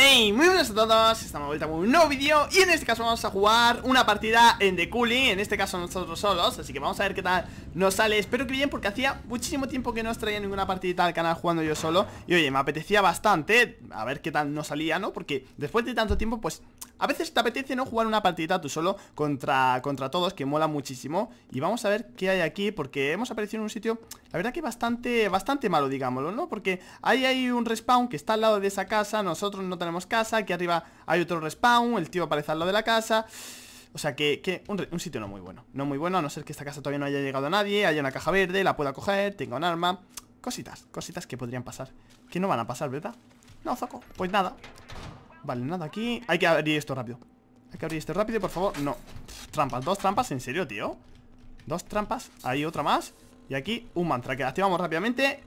Hey, muy buenas a todos, estamos de vuelta con un nuevo vídeo Y en este caso vamos a jugar una partida en The Cooling En este caso nosotros solos, así que vamos a ver qué tal nos sale Espero que bien, porque hacía muchísimo tiempo que no os traía ninguna partidita al canal jugando yo solo Y oye, me apetecía bastante, a ver qué tal nos salía, ¿no? Porque después de tanto tiempo, pues a veces te apetece no jugar una partidita tú solo contra, contra todos, que mola muchísimo Y vamos a ver qué hay aquí, porque hemos aparecido en un sitio, la verdad que bastante, bastante malo, digámoslo, ¿no? Porque ahí hay un respawn que está al lado de esa casa, nosotros no tenemos tenemos casa Aquí arriba hay otro respawn El tío aparece al lado de la casa o sea que, que un, sitio no muy bueno No muy bueno, a no ser que esta casa todavía no haya llegado a nadie Haya una caja verde, la pueda coger, tenga un arma Cositas, cositas que podrían pasar Que no van a pasar, ¿verdad? No, Zoco, pues nada Vale, nada aquí, hay que abrir esto rápido Hay que abrir esto rápido, por favor, no Trampas, dos trampas, ¿en serio, tío? Dos trampas, hay otra más Y aquí un mantra que activamos rápidamente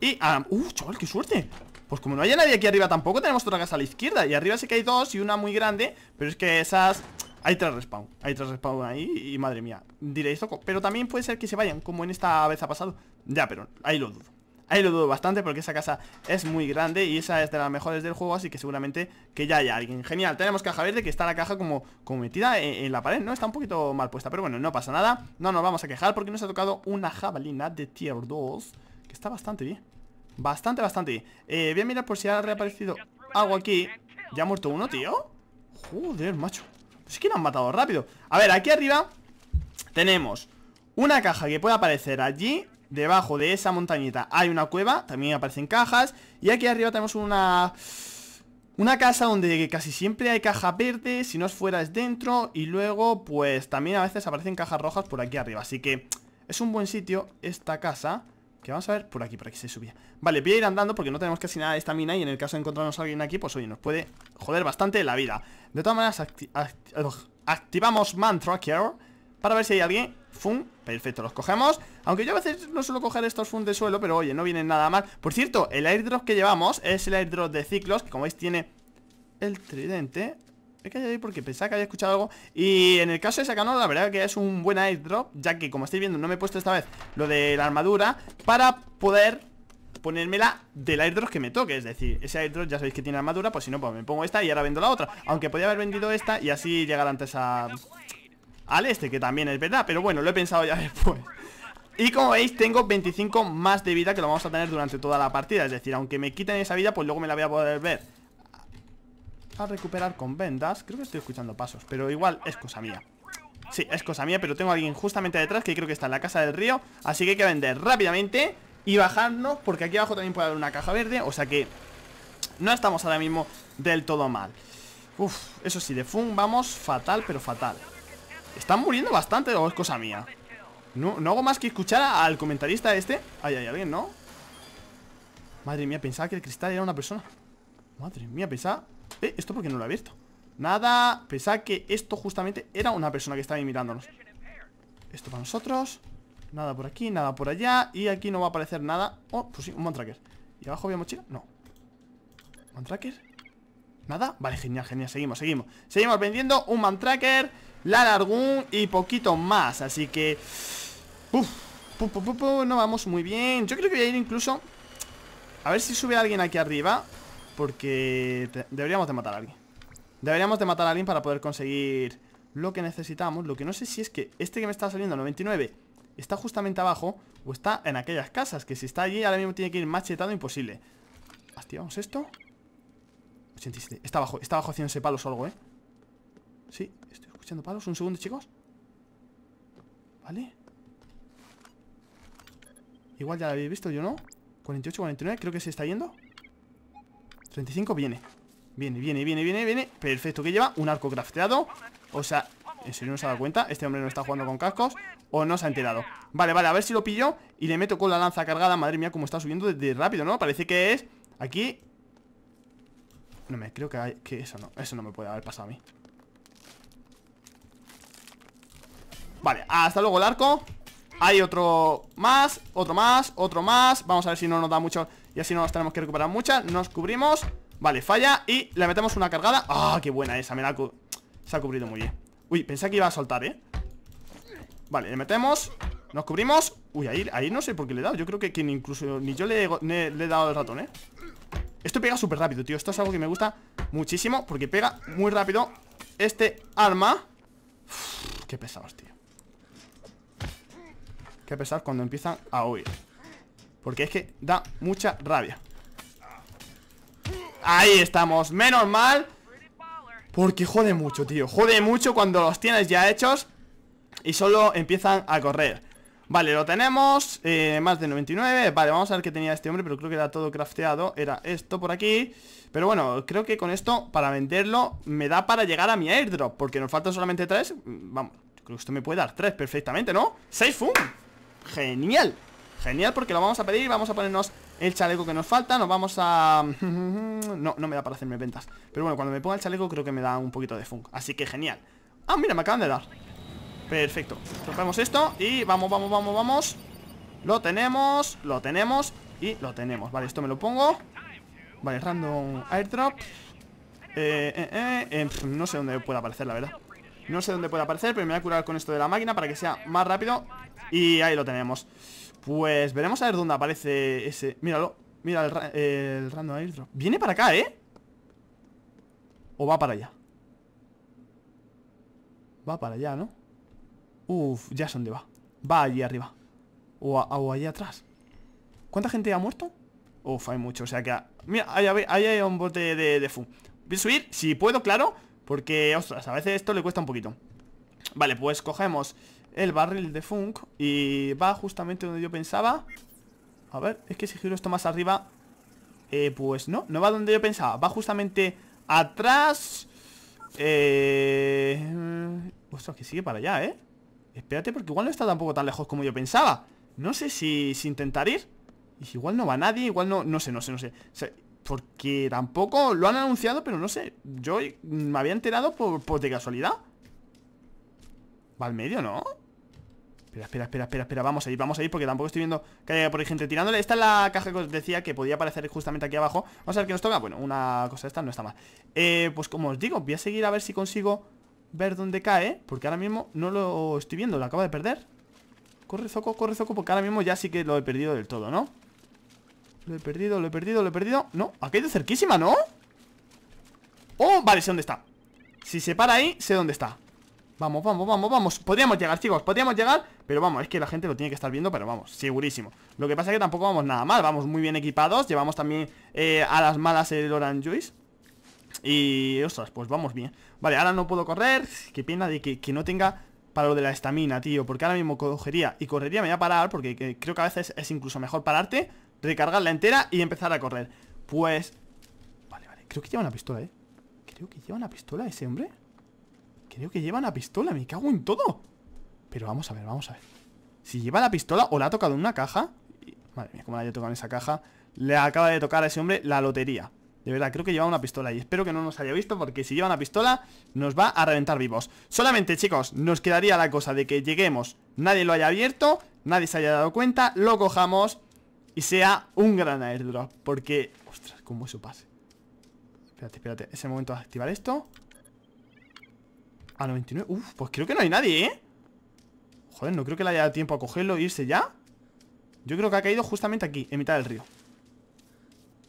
Y... Ah, ¡Uh, chaval, qué suerte! Pues como no haya nadie aquí arriba tampoco Tenemos otra casa a la izquierda Y arriba sí que hay dos y una muy grande Pero es que esas... Hay tres respawn, hay tres respawn ahí y madre mía Diréis loco, pero también puede ser que se vayan Como en esta vez ha pasado, ya pero Ahí lo dudo, ahí lo dudo bastante porque esa casa Es muy grande y esa es de las mejores del juego Así que seguramente que ya haya alguien Genial, tenemos caja verde que está la caja como, como metida en, en, la pared, ¿no? Está un poquito mal puesta Pero bueno, no pasa nada, no nos vamos a quejar Porque nos ha tocado una jabalina de tier 2 Que está bastante bien Bastante, bastante eh, Voy a mirar por si ha reaparecido algo aquí ¿Ya ha muerto uno, tío? Joder, macho Es que lo han matado rápido A ver, aquí arriba Tenemos una caja que puede aparecer allí Debajo de esa montañita hay una cueva También aparecen cajas Y aquí arriba tenemos una... Una casa donde casi siempre hay caja verde, si no es fuera es dentro Y luego pues también a veces aparecen cajas rojas por aquí arriba Así que es un buen sitio esta casa que vamos a ver por aquí, por aquí se subía Vale, voy a ir andando porque no tenemos casi nada de esta mina Y en el caso de encontrarnos a alguien aquí, pues oye, nos puede joder bastante la vida De todas maneras, activamos mantra Tracker Para ver si hay alguien Fun, perfecto, los cogemos Aunque yo a veces no suelo coger estos fun de suelo Pero oye, no vienen nada mal Por cierto, el airdrop que llevamos es el airdrop de ciclos Que como veis tiene el tridente me callado ahí porque pensaba que había escuchado algo Y en el caso de canoa la verdad que es un buen airdrop Ya que, como estáis viendo, no me he puesto esta vez Lo de la armadura Para poder ponérmela del airdrop que me toque Es decir, ese airdrop ya sabéis que tiene armadura Pues si no, pues me pongo esta y ahora vendo la otra Aunque podía haber vendido esta y así llegar antes a... Al este, que también es verdad Pero bueno, lo he pensado ya después y como veis tengo 25 más de vida que lo vamos a tener durante toda la partida Es decir, aunque me quiten esa vida pues luego me la voy a poder ver a recuperar con vendas Creo que estoy escuchando pasos, pero igual es cosa mía Sí, es cosa mía, pero tengo a alguien justamente detrás Que creo que está en la casa del río Así que hay que vender rápidamente y bajarnos Porque aquí abajo también puede haber una caja verde O sea que no estamos ahora mismo del todo mal Uf, eso sí, de Fun vamos fatal, pero fatal Están muriendo bastante o es cosa mía no, no hago más que escuchar al comentarista este Ay, hay alguien, ¿no? Madre mía, pensaba que el cristal era una persona Madre mía, pensaba ¿esto porque no lo he visto Nada, pensaba que esto justamente era una persona que estaba mirándonos Esto para nosotros Nada por aquí, nada por allá Y aquí no va a aparecer nada Oh, pues sí, un mantracker ¿Y abajo había mochila? No ¿Mantracker? ¿Nada? Vale, genial, genial, seguimos, seguimos Seguimos vendiendo un mantracker La largún y poquito más Así que... Uf, no vamos muy bien Yo creo que voy a ir incluso... A ver si sube alguien aquí arriba porque deberíamos de matar a alguien Deberíamos de matar a alguien para poder conseguir lo que necesitamos Lo que no sé si es que este que me está saliendo 99 Está justamente abajo O está en aquellas casas Que si está allí ahora mismo tiene que ir machetado imposible Activamos esto 87 Está abajo, está abajo haciéndose palos o algo, ¿eh? Sí, estoy escuchando palos Un segundo, chicos Vale Igual ya lo habéis visto, yo no 48, 49, creo que se está yendo 35 viene Viene, viene, viene, viene, viene Perfecto, que lleva un arco crafteado O sea, en serio no se ha dado cuenta Este hombre no está jugando con cascos O no se ha enterado Vale, vale, a ver si lo pillo Y le meto con la lanza cargada Madre mía, como está subiendo desde rápido, ¿no? Parece que es aquí No me creo que, hay, eso no Eso no me puede haber pasado a mí Vale, hasta luego el arco Hay otro más, otro más, otro más Vamos a ver si no nos da mucho y así no nos tenemos que recuperar muchas Nos cubrimos Vale, falla Y le metemos una cargada ¡Ah, qué buena esa! Se ha cubrido muy bien Uy, pensé que iba a soltar, ¿eh? Vale, le metemos Nos cubrimos Uy, ahí, ahí no sé por qué le he dado Yo creo que, incluso ni yo le, le, he dado el ratón, ¿eh? Esto pega súper rápido, tío Esto es algo que me gusta muchísimo Porque pega muy rápido Este arma Qué pesados, tío Qué pesados cuando empiezan a huir porque es que da mucha rabia Ahí estamos, menos mal Porque jode mucho, tío Jode mucho cuando los tienes ya hechos Y solo empiezan a correr Vale, lo tenemos eh, Más de 99, vale, vamos a ver qué tenía este hombre Pero creo que era todo crafteado, era esto por aquí Pero bueno, creo que con esto Para venderlo, me da para llegar a mi airdrop Porque nos faltan solamente tres mm, Vamos, creo que esto me puede dar tres perfectamente, ¿no? ¡Seis, fum! ¡Genial! Genial, porque lo vamos a pedir Vamos a ponernos el chaleco que nos falta Nos vamos a... No, no me da para hacerme ventas Pero bueno, cuando me ponga el chaleco creo que me da un poquito de funk Así que genial Ah, mira, me acaban de dar Perfecto Rompemos esto y vamos, vamos, vamos, vamos Lo tenemos, lo tenemos y lo tenemos Vale, esto me lo pongo Vale, random airdrop eh, eh, eh, eh No sé dónde puede aparecer, la verdad No sé dónde puede aparecer, pero me voy a curar con esto de la máquina Para que sea más rápido Y ahí lo tenemos pues veremos a ver dónde aparece ese Míralo, mira el, random airdrop Viene para acá, ¿eh? ¿O va para allá? Va para allá, ¿no? Uf, ya es donde va Va allí arriba O, a, o allí atrás ¿Cuánta gente ha muerto? Uf, hay mucho, o sea que... Mira, ahí, hay un bote de, de Voy a subir, si puedo, claro Porque, ostras, a veces esto le cuesta un poquito Vale, pues cogemos el barril de Funk Y va justamente donde yo pensaba A ver, es que si giro esto más arriba eh, Pues no, no va donde yo pensaba Va justamente atrás Eh... Mm, ostras, que sigue para allá, ¿eh? Espérate, porque igual no está tampoco tan lejos como yo pensaba No sé si, si intentar ir y Igual no va nadie, igual no... No sé, no sé, no sé porque tampoco lo han anunciado, pero no sé Yo mm, me había enterado por, por de casualidad Va al medio, ¿no? Espera, espera, espera, espera, Vamos a ir, vamos a ir porque tampoco estoy viendo que haya por ahí gente tirándole. Esta es la caja que os decía que podía aparecer justamente aquí abajo. Vamos a ver qué nos toca. Bueno, una cosa esta no está mal. Eh, pues como os digo, voy a seguir a ver si consigo ver dónde cae. Porque ahora mismo no lo estoy viendo, lo acabo de perder. Corre, Zoco, corre, Zoco, porque ahora mismo ya sí que lo he perdido del todo, ¿no? Lo he perdido, lo he perdido, lo he perdido. No, ha caído cerquísima, ¿no? Oh, vale, sé dónde está. Si se para ahí, sé dónde está. Vamos, vamos, vamos, vamos Podríamos llegar, chicos, podríamos llegar Pero vamos, es que la gente lo tiene que estar viendo, pero vamos, segurísimo Lo que pasa es que tampoco vamos nada mal Vamos muy bien equipados, llevamos también eh, a las malas el Orange Juice Y, ostras, pues vamos bien Vale, ahora no puedo correr Qué pena de que, no tenga para lo de la estamina, tío Porque ahora mismo cogería y correría, me voy a parar Porque eh, creo que a veces es incluso mejor pararte Recargarla entera y empezar a correr Pues... Vale, vale, creo que lleva una pistola, eh Creo que lleva una pistola ese hombre Creo que lleva una pistola, me cago en todo Pero vamos a ver, vamos a ver Si lleva la pistola o la ha tocado en una caja Madre mía, cómo la haya tocado en esa caja Le acaba de tocar a ese hombre la lotería de verdad, creo que lleva una pistola y espero que no nos haya visto porque si lleva una pistola nos va a reventar vivos. Solamente, chicos, nos quedaría la cosa de que lleguemos, nadie lo haya abierto, nadie se haya dado cuenta, lo cojamos y sea un gran airdrop. Porque, ostras, cómo eso pase. Espérate, espérate, es el momento de activar esto. A 99, uf, pues creo que no hay nadie, ¿eh? Joder, no creo que le haya tiempo a cogerlo e irse ya Yo creo que ha caído justamente aquí, en mitad del río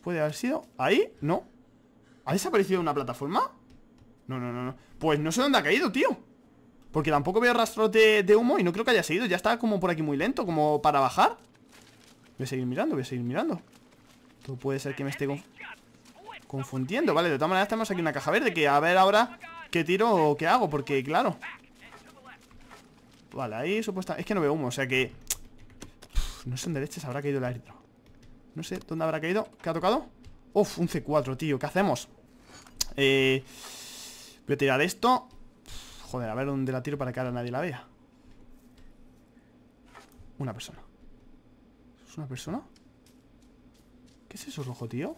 Puede haber sido... ¿Ahí? No ¿Ha desaparecido una plataforma? No, no, no, no Pues no sé dónde ha caído, tío Porque tampoco veo rastros de, de humo y no creo que haya seguido Ya está como por aquí muy lento, como para bajar Voy a seguir mirando, voy a seguir mirando Todo puede ser que me esté confundiendo Vale, de todas maneras tenemos aquí una caja verde Que a ver ahora ¿Qué tiro o qué hago? Porque, claro Vale, ahí supuesta... Es que no veo humo, o sea que... no sé dónde se habrá caído el airdrop No sé dónde habrá caído ¿Qué ha tocado? Uf, un C4, tío ¿Qué hacemos? Eh... Voy a tirar esto Joder, a ver dónde la tiro para que ahora nadie la vea Una persona ¿Es una persona? ¿Qué es eso rojo, tío?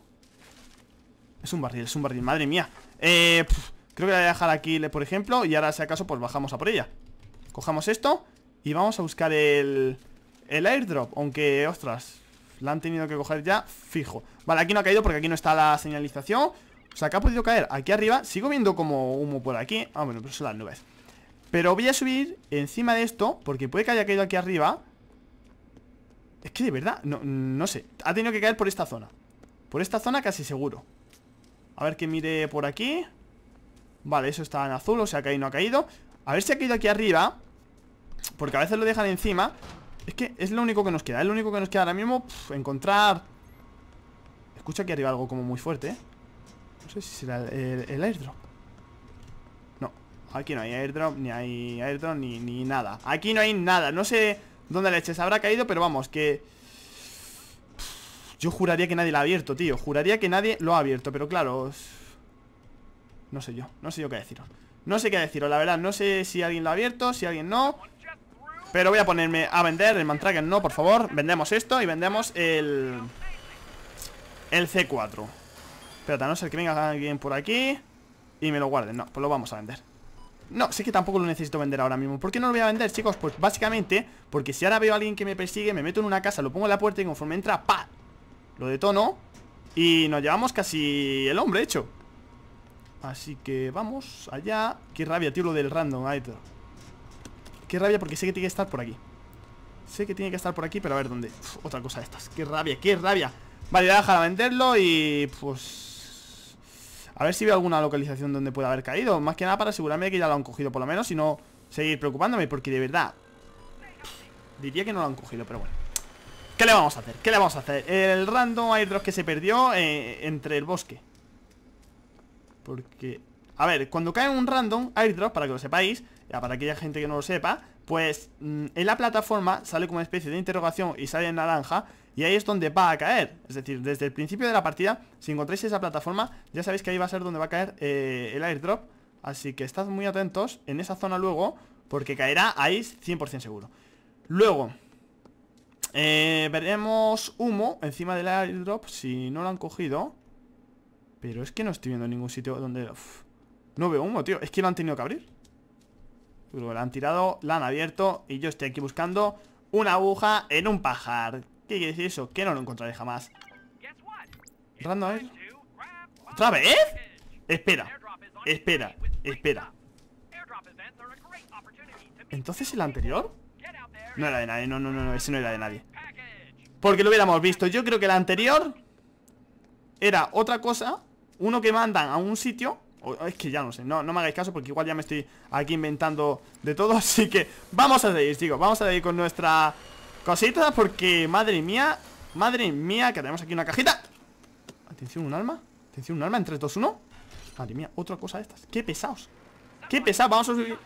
Es un barril, es un barril, madre mía Eh... Creo que la voy a dejar aquí, por ejemplo Y ahora si acaso pues bajamos a por ella Cojamos esto y vamos a buscar el, el airdrop Aunque, ostras, la han tenido que coger ya fijo Vale, aquí no ha caído porque aquí no está la señalización O sea, que ha podido caer aquí arriba Sigo viendo como humo por aquí Ah, bueno, pero son las nubes Pero voy a subir encima de esto Porque puede que haya caído aquí arriba Es que de verdad, no, no sé Ha tenido que caer por esta zona Por esta zona casi seguro A ver que mire por aquí Vale, eso está en azul, o sea que ahí no ha caído A ver si ha caído aquí arriba Porque a veces lo dejan encima Es que es lo único que nos queda, es lo único que nos queda ahora mismo Encontrar Escucha aquí arriba algo como muy fuerte ¿eh? No sé si será el, airdrop No, aquí no hay airdrop Ni hay airdrop, ni, nada Aquí no hay nada, no sé dónde eches, habrá caído Pero vamos, que... Yo juraría que nadie lo ha abierto, tío Juraría que nadie lo ha abierto Pero claro, no sé yo, no sé yo qué deciros No sé qué deciros, la verdad, no sé si alguien lo ha abierto Si alguien no Pero voy a ponerme a vender, el Mantraker no, por favor Vendemos esto y vendemos el... El C4 Espérate, a no ser que venga alguien por aquí Y me lo guarden, no, pues lo vamos a vender no, sé que tampoco lo necesito vender ahora mismo ¿Por qué no lo voy a vender, chicos? Pues básicamente Porque si ahora veo a alguien que me persigue Me meto en una casa, lo pongo en la puerta y conforme entra ¡Pa! Lo detono Y nos llevamos casi el hombre hecho Así que vamos allá Qué rabia, tío, lo del random Qué rabia porque sé que tiene que estar por aquí Sé que tiene que estar por aquí, pero a ver dónde Otra cosa de estas, qué rabia, qué rabia Vale, a venderlo y pues... A ver si veo alguna localización donde pueda haber caído Más que nada para asegurarme que ya lo han cogido por lo menos Y no seguir preocupándome porque de verdad Diría que no lo han cogido, pero bueno ¿Qué le vamos a hacer? ¿Qué le vamos a hacer? El random airdrop que se perdió eh, entre el bosque porque... A ver, cuando cae un random airdrop, para que lo sepáis, ya eh, para aquella gente que no lo sepa, pues mm, en la plataforma sale como una especie de interrogación y sale en naranja y ahí es donde va a caer. Es decir, desde el principio de la partida, si encontráis esa plataforma, ya sabéis que ahí va a ser donde va a caer eh, el airdrop. Así que estad muy atentos en esa zona luego, porque caerá ahí 100% seguro. Luego, eh, veremos humo encima del airdrop, si no lo han cogido. Pero es que no estoy viendo ningún sitio donde... no veo humo, tío. Es que lo han tenido que abrir. Pero la han tirado, la han abierto y yo estoy aquí buscando una aguja en un pajar. ¿Qué quiere decir eso? Que no lo encontraré jamás. a es... ¿Otra vez? Espera, espera, espera. ¿Entonces el anterior? No era de nadie, no, no, no, no, ese no era de nadie. Porque lo hubiéramos visto. Yo creo que la anterior era otra cosa uno que mandan a un sitio Es que ya no sé, no, no me hagáis caso porque igual ya me estoy aquí inventando de todo Así que vamos a seguir, chicos, vamos a seguir con nuestra cosita Porque madre mía, madre mía, que tenemos aquí una cajita Atención, un alma, atención, un alma en 3, 2, 1 Madre mía, otra cosa de estas, qué pesados Qué pesados, vamos a subir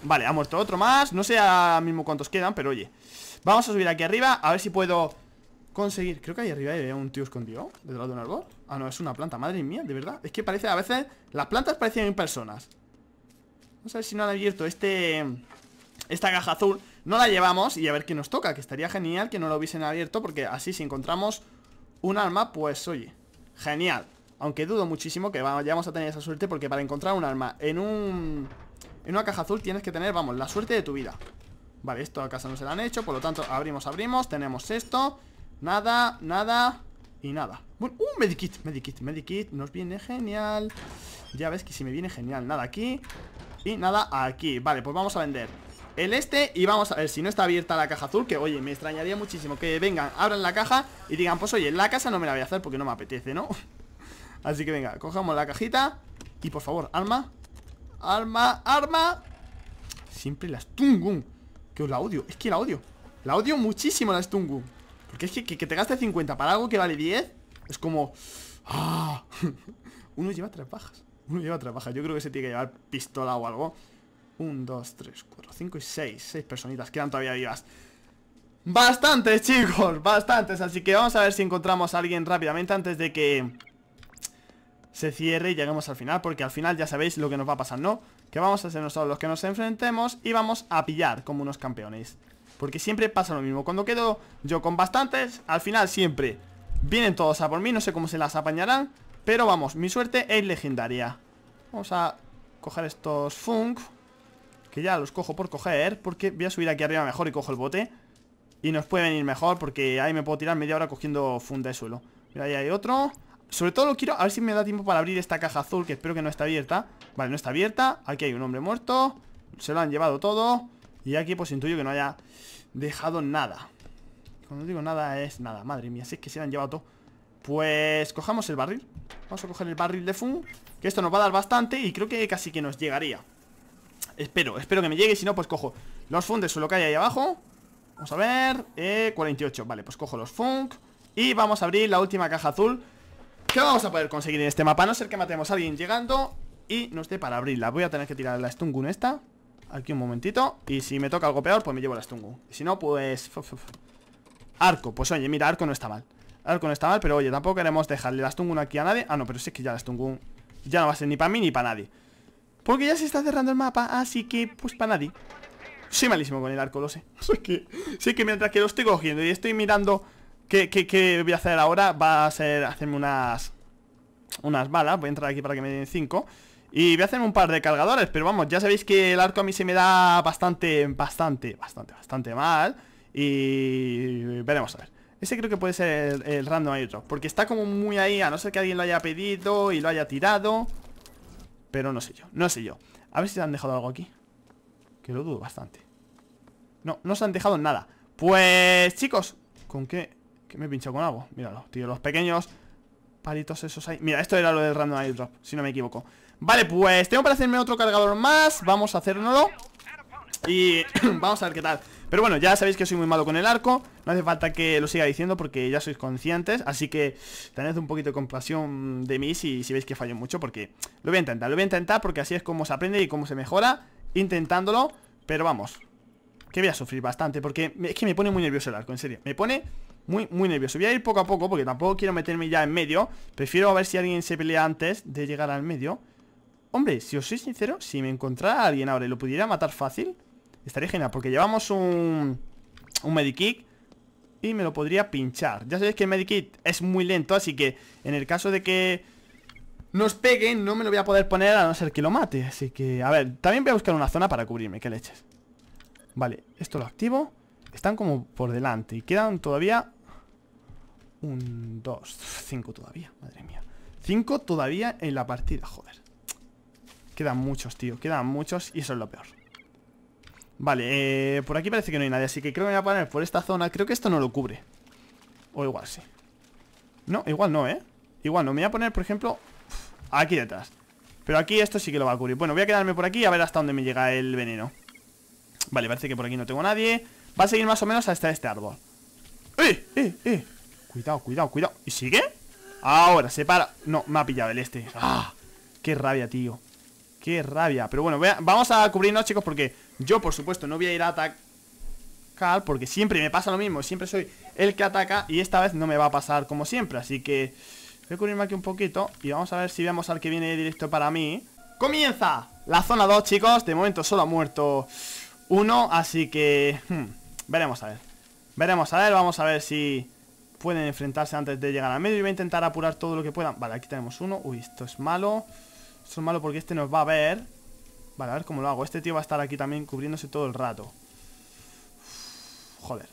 Vale, ha muerto otro más No sé a mismo cuántos quedan, pero oye Vamos a subir aquí arriba, a ver si puedo conseguir Creo que ahí arriba hay un tío escondido Detrás de un árbol Ah, no, es una planta, madre mía, de verdad Es que parece, a veces, las plantas parecen personas Vamos a ver si no han abierto este... Esta caja azul No la llevamos y a ver qué nos toca Que estaría genial que no lo hubiesen abierto Porque así si encontramos un arma Pues oye, genial Aunque dudo muchísimo que vayamos a tener esa suerte Porque para encontrar un arma en un... En una caja azul tienes que tener, vamos, la suerte de tu vida Vale, esto a casa no se lo han hecho Por lo tanto, abrimos, abrimos Tenemos esto Nada, nada y nada Un medikit, medikit, medikit Nos viene genial Ya ves que si me viene genial, nada aquí Y nada aquí, vale, pues vamos a vender El este y vamos a ver si no está abierta la caja azul Que oye, me extrañaría muchísimo Que vengan, abran la caja y digan Pues oye, la casa no me la voy a hacer porque no me apetece, ¿no? Así que venga, cojamos la cajita Y por favor, arma Arma, arma Siempre la Stungun Que os la odio, es que la odio La odio muchísimo la Stungun porque es que, que, te gaste 50 para algo que vale 10 Es como... ¡ah! Uno lleva tres bajas Uno lleva tres bajas Yo creo que se tiene que llevar pistola o algo 1, 2, 3, 4, 5 y 6 seis personitas quedan todavía vivas Bastantes, chicos, bastantes Así que vamos a ver si encontramos a alguien rápidamente Antes de que se cierre y lleguemos al final Porque al final ya sabéis lo que nos va a pasar, ¿no? Que vamos a ser nosotros los que nos enfrentemos Y vamos a pillar como unos campeones porque siempre pasa lo mismo Cuando quedo yo con bastantes Al final siempre vienen todos a por mí No sé cómo se las apañarán Pero vamos, mi suerte es legendaria Vamos a coger estos funk Que ya los cojo por coger Porque voy a subir aquí arriba mejor y cojo el bote Y nos puede venir mejor Porque ahí me puedo tirar media hora cogiendo funda de suelo Mira, ahí hay otro sobre todo lo quiero, a ver si me da tiempo para abrir esta caja azul Que espero que no está abierta Vale, no está abierta, aquí hay un hombre muerto Se lo han llevado todo y aquí pues intuyo que no haya dejado nada Cuando digo nada es nada Madre mía, si es que se han llevado todo Pues cojamos el barril Vamos a coger el barril de Fun Que esto nos va a dar bastante y creo que casi que nos llegaría Espero, espero que me llegue Si no, pues cojo los Funk de lo que hay ahí abajo Vamos a ver eh, 48, vale, pues cojo los Funk Y vamos a abrir la última caja azul ¿Qué vamos a poder conseguir en este mapa? A no ser que matemos a alguien llegando Y no esté para abrirla Voy a tener que tirar la Stun Gun esta Aquí un momentito Y si me toca algo peor, pues me llevo la Stungu si no, pues... Arco, pues oye, mira, arco no está mal Arco no está mal, pero oye, tampoco queremos dejarle la Stungun aquí a nadie Ah, no, pero sí que ya la Stungun Ya no va a ser ni para mí ni para nadie Porque ya se está cerrando el mapa, así que pues para nadie Soy malísimo con el arco, lo sé que, sí que mientras que lo estoy cogiendo y estoy mirando qué, voy a hacer ahora Va a ser hacerme unas... Unas balas, voy a entrar aquí para que me den 5 y voy a hacer un par de cargadores, pero vamos, ya sabéis que el arco a mí se me da bastante, bastante, bastante, bastante mal Y veremos a ver Ese creo que puede ser el, random airdrop Porque está como muy ahí, a no ser que alguien lo haya pedido y lo haya tirado Pero no sé yo, no sé yo A ver si se han dejado algo aquí Que lo dudo bastante No, no se han dejado nada Pues chicos, ¿con qué? ¿Qué me he pinchado con algo? Míralo, tío, los pequeños palitos esos ahí Mira, esto era lo del random airdrop, si no me equivoco Vale, pues tengo para hacerme otro cargador más Vamos a hacerlo Y vamos a ver qué tal Pero bueno, ya sabéis que soy muy malo con el arco No hace falta que lo siga diciendo porque ya sois conscientes Así que tened un poquito de compasión de mí si, veis que fallo mucho Porque lo voy a intentar, lo voy a intentar Porque así es como se aprende y cómo se mejora Intentándolo, pero vamos Que voy a sufrir bastante porque es que me pone muy nervioso el arco, en serio Me pone muy, muy nervioso Voy a ir poco a poco porque tampoco quiero meterme ya en medio Prefiero a ver si alguien se pelea antes de llegar al medio Hombre, si os soy sincero, si me encontrara alguien ahora y lo pudiera matar fácil, estaría genial, porque llevamos un, un medikit y me lo podría pinchar. Ya sabéis que el medikit es muy lento, así que en el caso de que nos peguen, no me lo voy a poder poner a no ser que lo mate. Así que, a ver, también voy a buscar una zona para cubrirme, que leches. Vale, esto lo activo. Están como por delante y quedan todavía... Un, dos, cinco todavía, madre mía. Cinco todavía en la partida, joder. Quedan muchos, tío, quedan muchos y eso es lo peor Vale, eh, por aquí parece que no hay nadie Así que creo que me voy a poner por esta zona Creo que esto no lo cubre O igual sí No, igual no, ¿eh? Igual no, me voy a poner, por ejemplo Aquí detrás Pero aquí esto sí que lo va a cubrir Bueno, voy a quedarme por aquí a ver hasta dónde me llega el veneno Vale, parece que por aquí no tengo nadie Va a seguir más o menos hasta este árbol ¡Eh, eh, eh! Cuidado, cuidado, cuidado ¿Y sigue? Ahora, se para No, me ha pillado el este ¡Ah! ¡Qué rabia, tío! Qué rabia, pero bueno, vamos a cubrirnos chicos porque yo por supuesto no voy a ir a atacar Porque siempre me pasa lo mismo, siempre soy el que ataca y esta vez no me va a pasar como siempre Así que voy a cubrirme aquí un poquito y vamos a ver si vemos al que viene directo para mí ¡Comienza! La zona 2 chicos, de momento solo ha muerto uno, así que... Hmm, veremos a ver Veremos a ver, vamos a ver si pueden enfrentarse antes de llegar al medio Y voy a intentar apurar todo lo que puedan Vale, aquí tenemos uno, uy, esto es malo son es malo porque este nos va a ver. Vale, a ver cómo lo hago. Este tío va a estar aquí también cubriéndose todo el rato. Joder.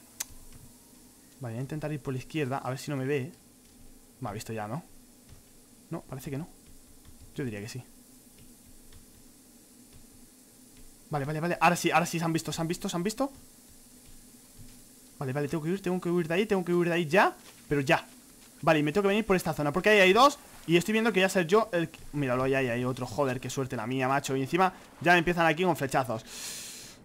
Vale, voy a intentar ir por la izquierda. A ver si no me ve. Me ha visto ya, ¿no? No, parece que no. Yo diría que sí. Vale, vale, vale. Ahora sí, ahora sí se han visto, se han visto, se han visto. Vale, vale, tengo que huir, tengo que huir de ahí, tengo que huir de ahí ya. Pero ya. Vale, y me tengo que venir por esta zona. Porque ahí hay dos. Y estoy viendo que ya ser yo el... Míralo, ahí hay, hay otro, joder, qué suerte la mía, macho Y encima ya me empiezan aquí con flechazos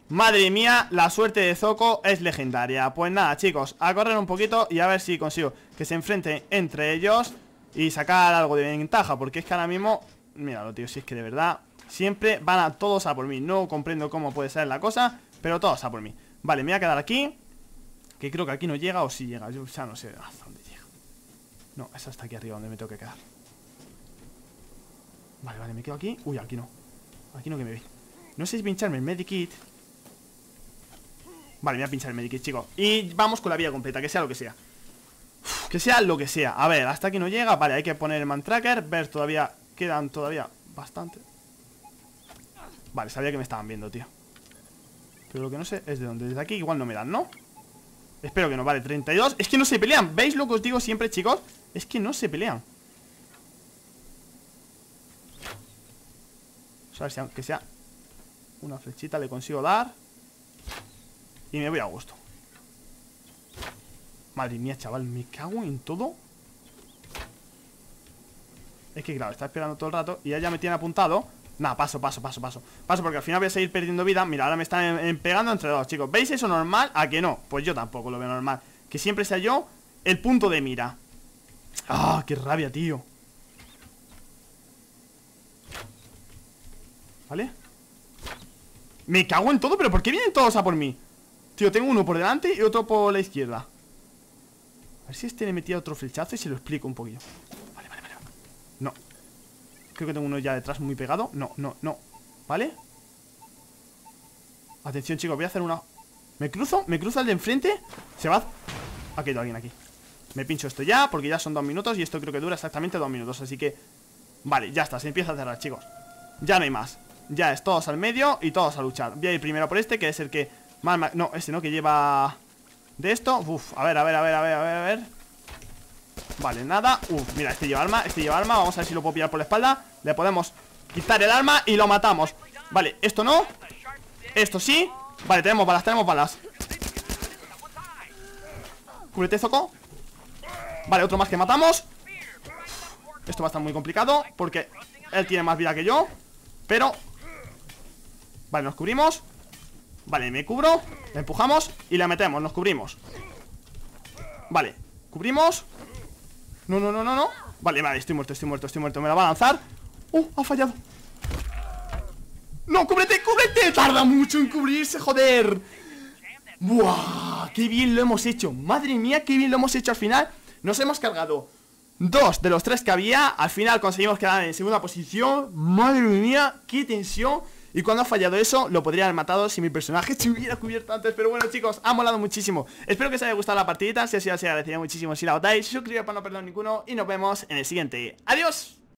Madre mía, la suerte de Zoco es legendaria Pues nada, chicos, a correr un poquito y a ver si consigo que se enfrenten entre ellos Y sacar algo de ventaja, porque es que ahora mismo... Míralo, tío, si es que de verdad Siempre van a todos a por mí No comprendo cómo puede ser la cosa, pero todos a por mí Vale, me voy a quedar aquí Que creo que aquí no llega o si llega, yo ya no sé dónde llega No, es hasta aquí arriba donde me tengo que quedar Vale, vale, me quedo aquí. Uy, aquí no. Aquí no que me ve. No sé si pincharme el medikit. Vale, voy a pinchar el medikit, chicos. Y vamos con la vía completa, que sea lo que sea. que sea lo que sea. A ver, hasta aquí no llega. Vale, hay que poner el man tracker. Ver, todavía quedan todavía bastante. Vale, sabía que me estaban viendo, tío. Pero lo que no sé es de dónde. Desde aquí igual no me dan, ¿no? Espero que no, vale, 32 Es que no se pelean, ¿veis lo que os digo siempre, chicos? Es que no se pelean a ver si aunque sea una flechita le consigo dar. Y me voy a gusto. Madre mía, chaval, me cago en todo. Es que claro, está esperando todo el rato y ya me tiene apuntado. Nada, paso, paso, paso, paso. Paso porque al final voy a seguir perdiendo vida. Mira, ahora me están pegando entre dos, chicos. ¿Veis eso normal? ¿A que no? Pues yo tampoco lo veo normal. Que siempre sea yo el punto de mira. ¡Ah, qué rabia, tío! ¿Vale? Me cago en todo, pero ¿por qué vienen todos a por mí? Tío, tengo uno por delante y otro por la izquierda A ver si este le metía otro flechazo y se lo explico un poquillo Vale, vale, vale No Creo que tengo uno ya detrás muy pegado No, no, no ¿Vale? Atención, chicos, voy a hacer una... ¿Me cruzo? ¿Me cruzo al de enfrente? Se va... Ha caído alguien aquí Me pincho esto ya, porque ya son dos minutos Y esto creo que dura exactamente dos minutos Así que... Vale, ya está, se empieza a cerrar, chicos Ya no hay más ya es, todos al medio y todos a luchar Voy a ir primero por este, que es el que... no, este no, que lleva... De esto, uf, a ver, a ver, a ver, a ver, a ver, Vale, nada, uf, mira, este lleva arma, este lleva arma Vamos a ver si lo puedo pillar por la espalda Le podemos quitar el arma y lo matamos Vale, esto no Esto sí, vale, tenemos balas, tenemos balas Cúbrete, Zoco Vale, otro más que matamos Esto va a estar muy complicado Porque él tiene más vida que yo Pero Vale, nos cubrimos Vale, me cubro la empujamos y la metemos, nos cubrimos Vale, cubrimos No, no, no, no, no Vale, vale, estoy muerto, estoy muerto, estoy muerto Me la va a lanzar Uh, ha fallado No, cúbrete, cúbrete Tarda mucho en cubrirse, joder Buah, qué bien lo hemos hecho Madre mía, qué bien lo hemos hecho al final Nos hemos cargado Dos de los tres que había Al final conseguimos quedar en segunda posición Madre mía, qué tensión y cuando ha fallado eso, lo podría haber matado si mi personaje se hubiera cubierto antes Pero bueno chicos, ha molado muchísimo Espero que os haya gustado la partidita, si ha sido así agradecería muchísimo si la votáis Suscribiros para no perder ninguno y nos vemos en el siguiente ¡Adiós!